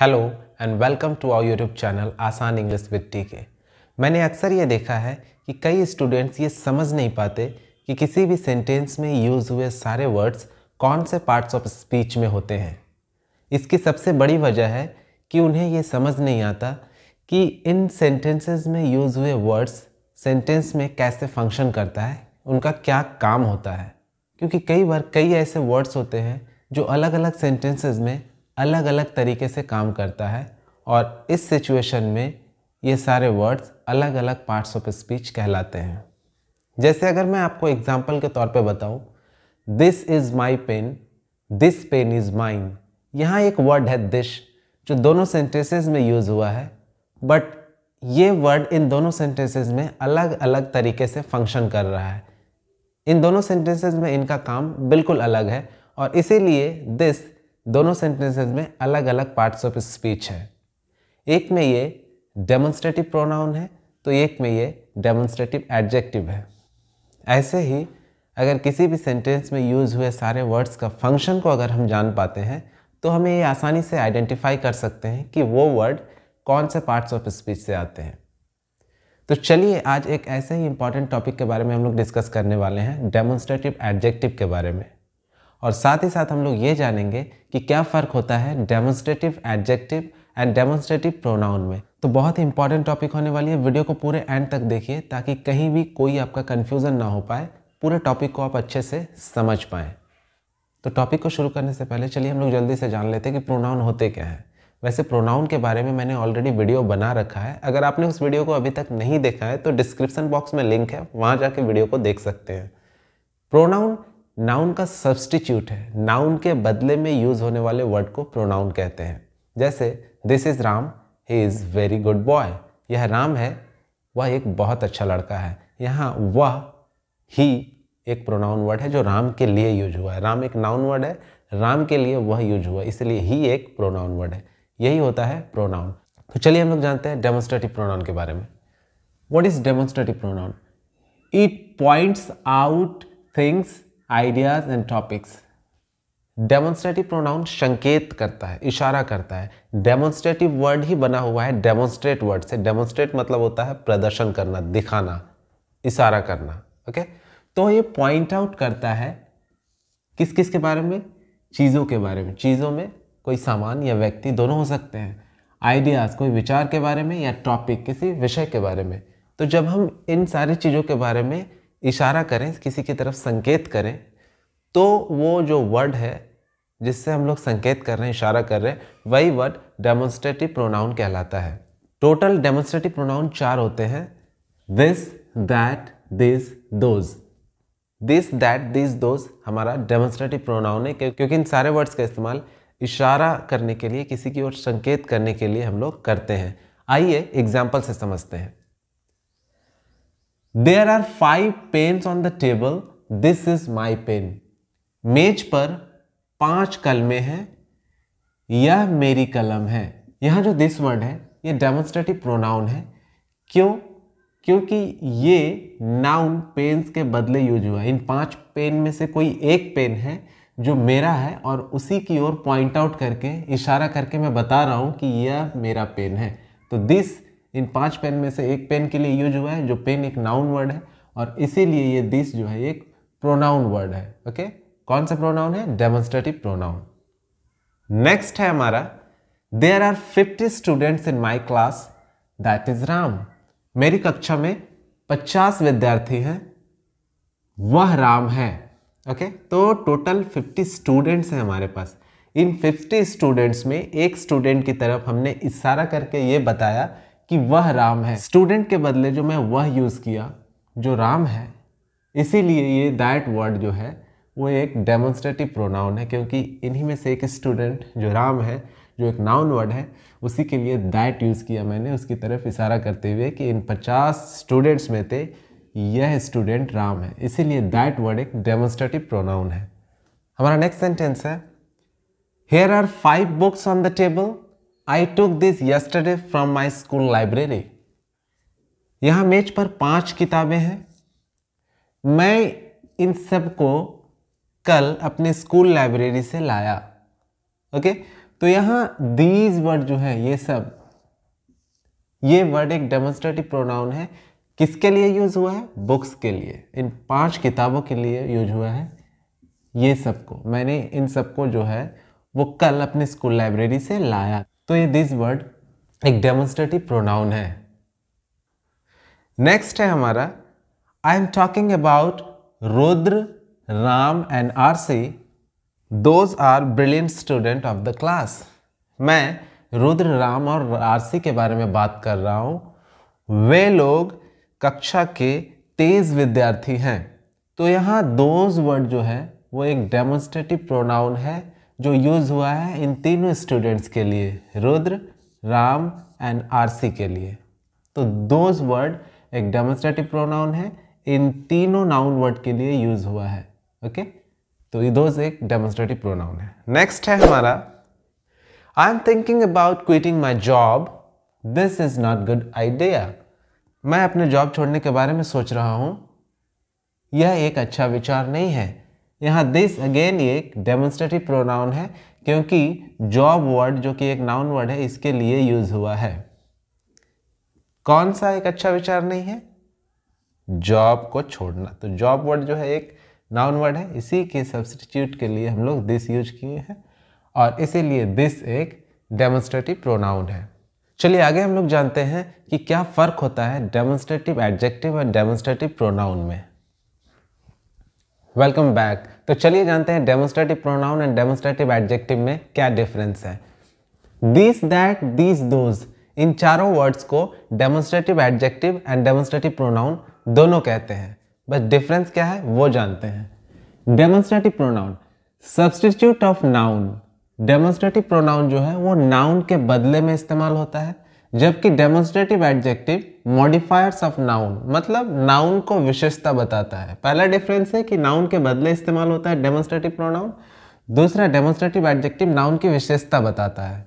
Hello and welcome to our YouTube channel Aasan English with T K मैंने अक्सर ये देखा है कि कई स्टूडेंट्स ये समझ नहीं पाते कि किसी भी सेंटेंस में यूज़ हुए सारे वर्ड्स कौन से पार्ट्स ऑफ स्पीच में होते हैं इसकी सबसे बड़ी वजह है कि उन्हें ये समझ नहीं आता कि इन सेंटेंसेस में यूज़ हुए वर्ड्स सेंटेंस में कैसे फंक्शन करता है उनका क्या काम होता है क्योंकि कई बार कई ऐसे वर्ड्स होते हैं जो अलग अलग सेंटेंसेस में अलग अलग तरीके से काम करता है और इस सिचुएशन में ये सारे वर्ड्स अलग अलग पार्ट्स ऑफ स्पीच कहलाते हैं जैसे अगर मैं आपको एग्जाम्पल के तौर पे बताऊँ this is my pen this pen is mine यहाँ एक वर्ड है दिश जो दोनों सेंटेंसेस में यूज़ हुआ है बट ये वर्ड इन दोनों सेंटेंसेस में अलग अलग तरीके से फंक्शन कर रहा है इन दोनों सेंटेंसेस में इनका काम बिल्कुल अलग है और इसीलिए दिस दोनों सेंटेंसेज में अलग अलग पार्ट्स ऑफ स्पीच है एक में ये डेमोन्स्ट्रेटिव प्रोनाउन है तो एक में ये डेमोन्स्ट्रेटिव एडजेक्टिव है ऐसे ही अगर किसी भी सेंटेंस में यूज़ हुए सारे वर्ड्स का फंक्शन को अगर हम जान पाते हैं तो हमें ये आसानी से आइडेंटिफाई कर सकते हैं कि वो वर्ड कौन से पार्ट्स ऑफ स्पीच से आते हैं तो चलिए आज एक ऐसे ही इंपॉर्टेंट टॉपिक के बारे में हम लोग डिस्कस करने वाले हैं डेमोन्स्ट्रेटिव एडजेक्टिव के बारे में और साथ ही साथ हम लोग ये जानेंगे कि क्या फ़र्क होता है demonstrative adjective and demonstrative pronoun में तो बहुत ही इंपॉर्टेंट टॉपिक होने वाली है वीडियो को पूरे एंड तक देखिए ताकि कहीं भी कोई आपका कन्फ्यूज़न ना हो पाए पूरे टॉपिक को आप अच्छे से समझ पाएँ तो टॉपिक को शुरू करने से पहले चलिए हम लोग जल्दी से जान लेते हैं कि प्रोनाउन होते क्या हैं वैसे प्रोनाउन के बारे में मैंने ऑलरेडी वीडियो बना रखा है अगर आपने उस वीडियो को अभी तक नहीं देखा है तो डिस्क्रिप्शन बॉक्स में लिंक है वहाँ जाके वीडियो को देख सकते हैं प्रोनाउन नाउन का सब्सटीट्यूट है नाउन के बदले में यूज होने वाले वर्ड को प्रोनाउन कहते हैं जैसे this is Ram he is very good boy यह राम है वह एक बहुत अच्छा लड़का है यहाँ वह ही एक प्रोनाउन वर्ड है जो राम के लिए यूज हुआ है राम एक नाउन वर्ड है राम के लिए वह यूज हुआ इसलिए ही एक प्रोनाउन वर्ड है यही होता है प्रोनाउन तो चलिए हम लोग जानते हैं डेमोस्ट्रेटिव प्रोनाउन के बारे में what is demonstrative pronoun it points out things ideas and topics demonstrative pronoun संकेत करता है इशारा करता है डेमोन्स्ट्रेटिव वर्ड ही बना हुआ है डेमोन्स्ट्रेट वर्ड से डेमोन्स्ट्रेट मतलब होता है प्रदर्शन करना दिखाना इशारा करना ओके तो ये पॉइंट आउट करता है किस किस के बारे में चीज़ों के बारे में चीज़ों में कोई सामान या व्यक्ति दोनों हो सकते हैं आइडियाज़ कोई विचार के बारे में या टॉपिक किसी विषय के बारे में तो जब हम इन सारी चीज़ों के बारे में इशारा करें किसी की तरफ संकेत करें तो वो जो वर्ड है जिससे हम लोग संकेत कर रहे हैं इशारा कर रहे हैं वही वर्ड डेमोन्स्ट्रेटिव प्रोनाउन कहलाता है टोटल डेमोन्स्ट्रेटिव प्रोनाउन चार होते हैं this that this those this that this those हमारा डेमोन्स्ट्रेटिव प्रोनाउन है क्योंकि इन सारे वर्ड्स का इस्तेमाल इशारा करने के लिए किसी की ओर संकेत करने के लिए हम लोग करते हैं आइए एग्जाम्पल से समझते हैं there are five pens on the table this is my pen मेज पर पांच कलमे हैं यह मेरी कलम है यहाँ जो दिस वर्ड है यह डेमोन्स्ट्रेटिव प्रोनाउन है क्यों क्योंकि ये नाउन पेन्स के बदले यूज हुआ है इन पांच पेन में से कोई एक पेन है जो मेरा है और उसी की ओर पॉइंट आउट करके इशारा करके मैं बता रहा हूँ कि यह मेरा पेन है तो दिस इन पांच पेन में से एक पेन के लिए यूज हुआ है जो पेन एक नाउन वर्ड है और इसीलिए ये दिस जो है एक प्रोनाउन वर्ड है ओके कौन सा प्रोनाउन है डेमोन्स्ट्रेटिव प्रोनाउन नेक्स्ट है हमारा there are fifty students in my class that is Ram मेरी कक्षा में पचास विद्यार्थी हैं वह राम है ओके okay? तो टोटल फिफ्टी स्टूडेंट्स हैं हमारे पास इन फिफ्टी स्टूडेंट्स में एक स्टूडेंट की तरफ हमने इशारा करके ये बताया कि वह राम है स्टूडेंट के बदले जो मैं वह यूज़ किया जो राम है इसीलिए ये दैट वर्ड जो है वो एक डेमोन्स्ट्रेटिव प्रोनाउन है क्योंकि इन्हीं में से एक स्टूडेंट जो राम है जो एक नाउन वर्ड है उसी के लिए दैट यूज़ किया मैंने उसकी तरफ इशारा करते हुए कि इन पचास स्टूडेंट्स में थे यह स्टूडेंट राम है इसीलिए दैट वर्ड एक डेमोन्स्ट्रेटिव प्रोनाउन है हमारा नेक्स्ट सेंटेंस है here are five books on the table I took this yesterday from my school library यहाँ मेज पर पांच किताबें हैं मैं इन सब को कल अपने स्कूल लाइब्रेरी से लाया ओके तो यहाँ दीज वर्ड जो है ये सब ये वर्ड एक डेमोन्स्ट्रेटिव प्रोनाउन है किसके लिए यूज हुआ है बुक्स के लिए इन पांच किताबों के लिए यूज हुआ है ये सबको मैंने इन सबको जो है वो कल अपने स्कूल लाइब्रेरी से लाया तो ये दिस वर्ड एक डेमोन्स्ट्रेटिव प्रोनाउन है नेक्स्ट है हमारा I am talking about Rudra Ram and RC those are brilliant student of the class मैं रुद्र राम और आरसी के बारे में बात कर रहा हूँ वे लोग कक्षा के तेज विद्यार्थी हैं तो यहाँ दोज वर्ड जो है वो एक डेमोन्स्ट्रेटिव प्रोनाउन है जो यूज़ हुआ है इन तीनों स्टूडेंट्स के लिए रुद्र राम एंड आरसी के लिए तो दोज वर्ड एक डेमोस्ट्रेटिव प्रोनाउन है इन तीनों नाउन वर्ड के लिए यूज़ हुआ है ओके तो ये दोज एक डेमोस्ट्रेटिव प्रोनाउन है नेक्स्ट है हमारा I am thinking about quitting my job this is not good idea मैं अपने जॉब छोड़ने के बारे में सोच रहा हूँ यह एक अच्छा विचार नहीं है यहाँ दिस अगेन ये एक डेमोन्स्ट्रेटिव प्रोनाउन है क्योंकि जॉब वर्ड जो कि एक नाउन वर्ड है इसके लिए यूज हुआ है कौन सा एक अच्छा विचार नहीं है जॉब को छोड़ना तो जॉब वर्ड जो है एक नाउन वर्ड है इसी के सब्सटीट्यूट के लिए हम लोग दिस यूज किए हैं और इसीलिए दिस एक डेमोन्स्ट्रेटिव प्रोनाउन है चलिए आगे हम लोग जानते हैं कि क्या फ़र्क होता है डेमोन्स्ट्रेटिव एडजेक्टिव और डेमोन्स्ट्रेटिव प्रोनाउन में वेलकम बैक तो चलिए जानते हैं demonstrative pronoun and demonstrative adjective में क्या डिफरेंस है दिस दैट दिस दोज इन चारों वर्ड्स को demonstrative adjective and demonstrative pronoun दोनों कहते हैं बस डिफरेंस क्या है वो जानते हैं demonstrative pronoun substitute of noun demonstrative pronoun जो है वो नाउन के बदले में इस्तेमाल होता है जबकि demonstrative adjective modifiers of noun मतलब नाउन को विशेषता बताता है पहला डिफरेंस है कि नाउन के बदले इस्तेमाल होता है डेमोन्स्ट्रेटिव प्रोनाउन दूसरा डेमोन्स्ट्रेटिव एडजेक्टिव नाउन की विशेषता बताता है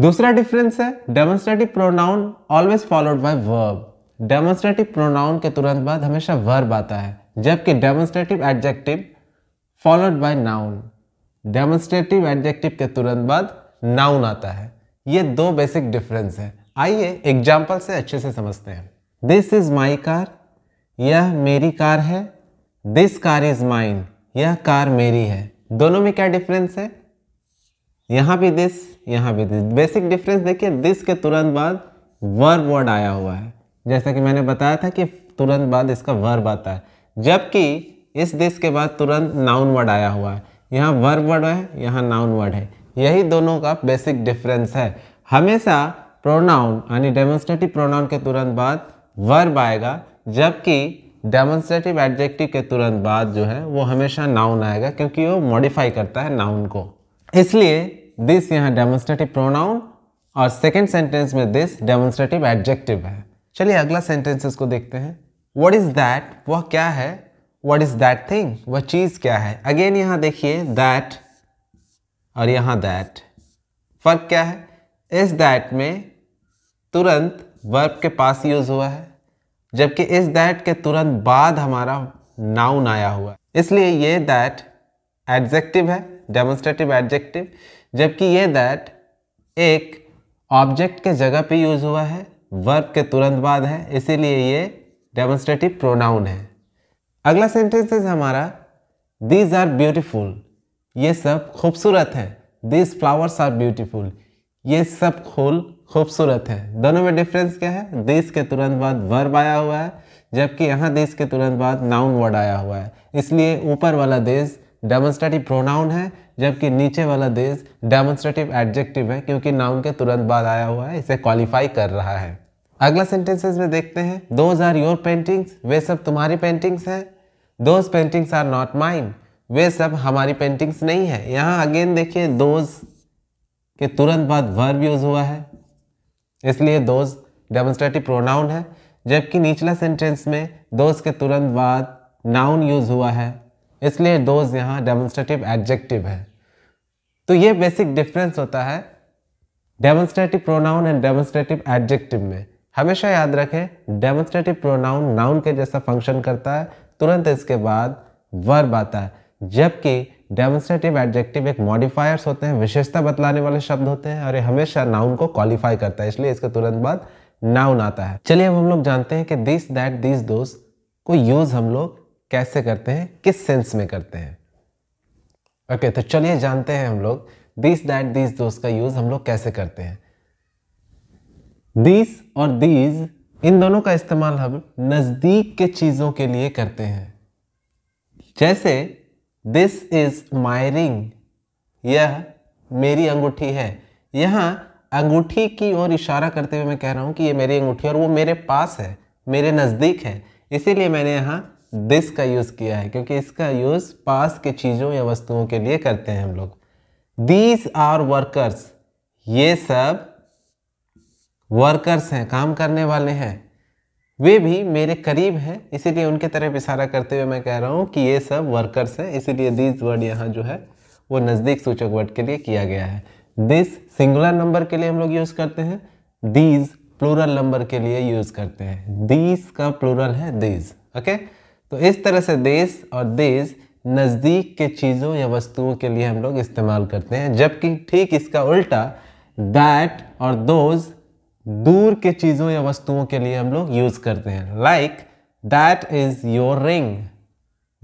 दूसरा डिफरेंस है demonstrative pronoun always followed by verb demonstrative pronoun के तुरंत बाद हमेशा वर्ब आता है जबकि demonstrative adjective followed by noun demonstrative adjective के तुरंत बाद नाउन आता है ये दो बेसिक डिफरेंस है आइए एग्जाम्पल से अच्छे से समझते हैं दिस इज माई कार यह मेरी कार है दिस कार इज माइन यह कार मेरी है दोनों में क्या डिफरेंस है यहां भी दिस यहां भी दिस बेसिक डिफरेंस देखिए दिस के तुरंत बाद वर्ब वर्ड आया हुआ है जैसा कि मैंने बताया था कि तुरंत बाद इसका वर्ब आता है जबकि इस दिस के बाद तुरंत नाउन वर्ड आया हुआ है यहाँ वर्ब वर्ड है यहाँ नाउन वर्ड है यही दोनों का बेसिक डिफरेंस है हमेशा प्रोनाउन यानी डेमोन्स्ट्रेटिव प्रोनाउन के तुरंत बाद वर्ब आएगा जबकि डेमोन्स्ट्रेटिव एडजेक्टिव के तुरंत बाद जो है वो हमेशा नाउन आएगा क्योंकि वो मॉडिफाई करता है नाउन को इसलिए दिस यहाँ डेमोन्स्ट्रेटिव प्रोनाउन और सेकेंड सेंटेंस में दिस डेमोन्स्ट्रेटिव एडजेक्टिव है चलिए अगला सेंटेंस इसको देखते हैं वट इज़ दैट वह क्या है वट इज़ दैट थिंग वह चीज़ क्या है अगेन यहाँ देखिए दैट और यहाँ दैट फ़र्क क्या है इस दैट में तुरंत वर्ब के पास यूज़ हुआ है जबकि इस दैट के तुरंत बाद हमारा नाउन आया हुआ है इसलिए ये दैट एडजेक्टिव है डेमोन्स्ट्रेटिव एडजेक्टिव जबकि ये दैट एक ऑब्जेक्ट के जगह पे यूज़ हुआ है वर्ब के तुरंत बाद है इसीलिए ये डेमोन्स्ट्रेटिव प्रोनाउन है अगला सेंटेंस है हमारा दीज आर ब्यूटिफुल ये सब खूबसूरत है दिस फ्लावर्स आर ब्यूटीफुल ये सब फूल खूबसूरत है दोनों में डिफरेंस क्या है दिस के तुरंत बाद वर्ब आया हुआ है जबकि यहाँ देश के तुरंत बाद नाउन वर्ड आया हुआ है इसलिए ऊपर वाला देश डेमोन्स्ट्रेटिव प्रोनाउन है जबकि नीचे वाला देश डेमोन्स्ट्रेटिव एडजेक्टिव है क्योंकि नाउन के तुरंत बाद आया हुआ है इसे क्वालिफाई कर रहा है अगला सेंटेंसेस में देखते हैं दोज आर योर पेंटिंग्स वे सब तुम्हारी पेंटिंग्स हैं those paintings are not mind वे सब हमारी पेंटिंग्स नहीं है यहाँ अगेन देखिए दोज के तुरंत बाद वर्ब यूज हुआ है इसलिए दोज डेमोस्ट्रेटिव प्रोनाउन है जबकि निचला सेंटेंस में दोज के तुरंत बाद नाउन यूज हुआ है इसलिए दोज यहाँ डेमोस्ट्रेटिव एडजेक्टिव है तो ये बेसिक डिफरेंस होता है demonstrative pronoun and demonstrative adjective में हमेशा याद रखें डेमोस्ट्रेटिव प्रोनाउन नाउन के जैसा फंक्शन करता है तुरंत इसके बाद वर्ब आता है जबकि डेमोन्स्ट्रेटिव एडजेक्टिव एक मॉडिफायर्स होते हैं विशेषता बतलाने वाले शब्द होते हैं और ये हमेशा नाउन को क्वालिफाई करता है इसलिए इसके तुरंत बाद नाउन आता है चलिए अब हम लोग जानते हैं कि दिस दैट दिस दोस को यूज हम लोग कैसे करते हैं किस सेंस में करते हैं ओके okay, तो चलिए जानते हैं हम लोग दिस दैट दिस दोस्त का यूज हम लोग कैसे करते हैं दिस और दीज इन दोनों का इस्तेमाल हम नज़दीक के चीज़ों के लिए करते हैं जैसे दिस इज माई रिंग यह मेरी अंगूठी है यहाँ अंगूठी की ओर इशारा करते हुए मैं कह रहा हूँ कि ये मेरी अंगूठी और वो मेरे पास है मेरे नज़दीक है इसीलिए मैंने यहाँ दिस का यूज़ किया है क्योंकि इसका यूज़ पास के चीज़ों या वस्तुओं के लिए करते हैं हम लोग दीज आर वर्कर्स ये सब वर्कर्स हैं काम करने वाले हैं वे भी मेरे करीब हैं इसीलिए उनके तरफ इशारा करते हुए मैं कह रहा हूँ कि ये सब वर्कर्स हैं इसीलिए दिस वर्ड यहाँ जो है वो नज़दीक सूचक वर्ड के लिए किया गया है दिस सिंगुलर नंबर के लिए हम लोग यूज़ करते हैं दीज प्लूरल नंबर के लिए यूज़ करते हैं दीज का प्लूरल है दीज ओके तो इस तरह से देश और देश नज़दीक के चीज़ों या वस्तुओं के लिए हम लोग इस्तेमाल करते हैं जबकि ठीक इसका उल्टा दैट और दोज दूर के चीज़ों या वस्तुओं के लिए हम लोग यूज़ करते हैं like that is your ring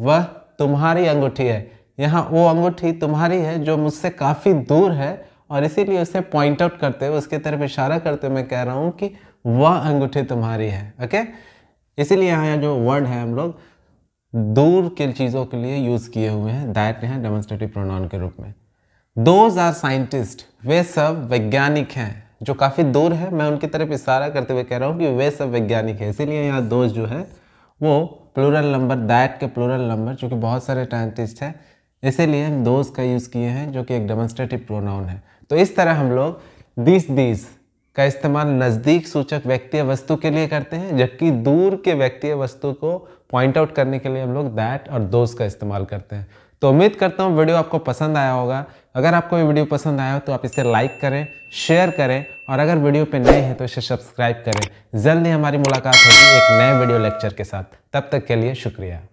वह तुम्हारी अंगूठी है यहाँ वो अंगूठी तुम्हारी है जो मुझसे काफ़ी दूर है और इसीलिए उसे पॉइंट आउट करते हुए उसके तरफ इशारा करते हुए मैं कह रहा हूँ कि वह अंगूठी तुम्हारी है ओके इसीलिए यहाँ जो वर्ड है हम लोग दूर के चीज़ों के लिए यूज़ किए हुए हैं दैट यहाँ डेमोन्स्ट्रेटिव प्रोनाउन के रूप में दोज आर साइंटिस्ट वे सब वैज्ञानिक हैं जो काफ़ी दूर है मैं उनकी तरफ इशारा करते हुए कह रहा हूँ कि वे सब वैज्ञानिक हैं इसीलिए यहाँ दोष जो है वो प्लूरल नंबर दैट के प्लूरल नंबर जो कि बहुत सारे साइंटिस्ट हैं इसीलिए हम दोज का यूज़ किए हैं जो कि एक डेमोन्स्ट्रेटिव प्रोनाउन है तो इस तरह हम लोग दिस दिस का इस्तेमाल नज़दीक सूचक व्यक्तीय वस्तु के लिए करते हैं जबकि दूर के व्यक्तीय वस्तु को पॉइंट आउट करने के लिए हम लोग दैट और दोज का इस्तेमाल करते हैं तो उम्मीद करता हूँ वीडियो आपको पसंद आया होगा अगर आपको ये वीडियो पसंद आया हो तो आप इसे लाइक करें शेयर करें और अगर वीडियो पे नए हैं तो इसे सब्सक्राइब करें जल्द ही हमारी मुलाकात होगी एक नए वीडियो लेक्चर के साथ तब तक के लिए शुक्रिया